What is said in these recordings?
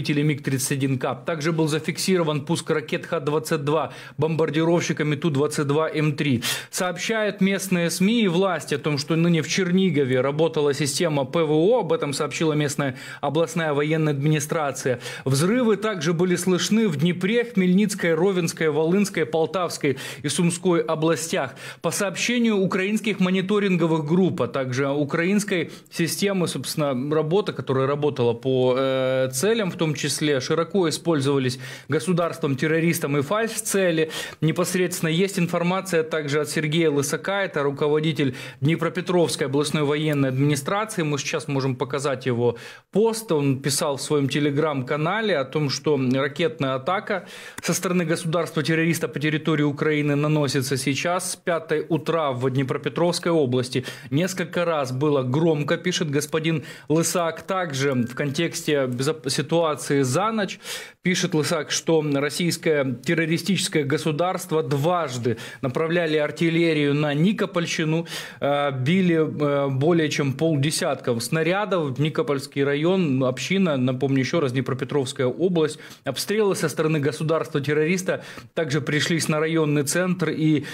истребителей МиГ-31К. Также был зафиксирован пуск ракет Х-22 бомбардировщиками Ту-22М3. Сообщают местные СМИ и власти о том, что ныне в Чернигове работала система ПВО, об этом сообщила местная областная военная администрация. Взрывы также были слышны в Днепре, Хмельницкой, Ровенской, Волынской, Полтавской и Сумской областях. По сообщению украинских мониторинговых групп, а также украинской системы, собственно, работы, которая работала по э, целям, в том том числе широко использовались государством, террористом и фальш-цели. Непосредственно есть информация также от Сергея Лысака, это руководитель Днепропетровской областной военной администрации. Мы сейчас можем показать его пост. Он писал в своем телеграм-канале о том, что ракетная атака со стороны государства-террориста по территории Украины наносится сейчас с 5 утра в Днепропетровской области. Несколько раз было громко, пишет господин Лысак. Также в контексте ситуации информации за ночь. Пишет Лысак, что российское террористическое государство дважды направляли артиллерию на Никопольщину, э, били э, более чем полдесятков снарядов. Никопольский район, община, напомню еще раз, Днепропетровская область. Обстрелы со стороны государства-террориста также пришлись на районный центр и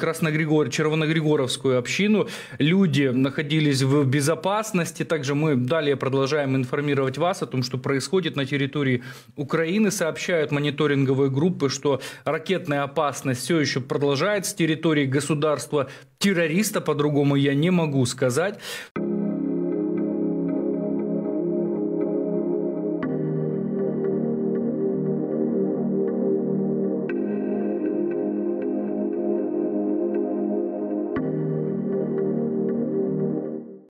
Красногригор... Червоногригоровскую общину. Люди находились в безопасности. Также мы далее продолжаем информировать вас о том, что происходит происходит на территории Украины. Сообщают мониторинговые группы, что ракетная опасность все еще продолжает с территории государства террориста, по-другому я не могу сказать.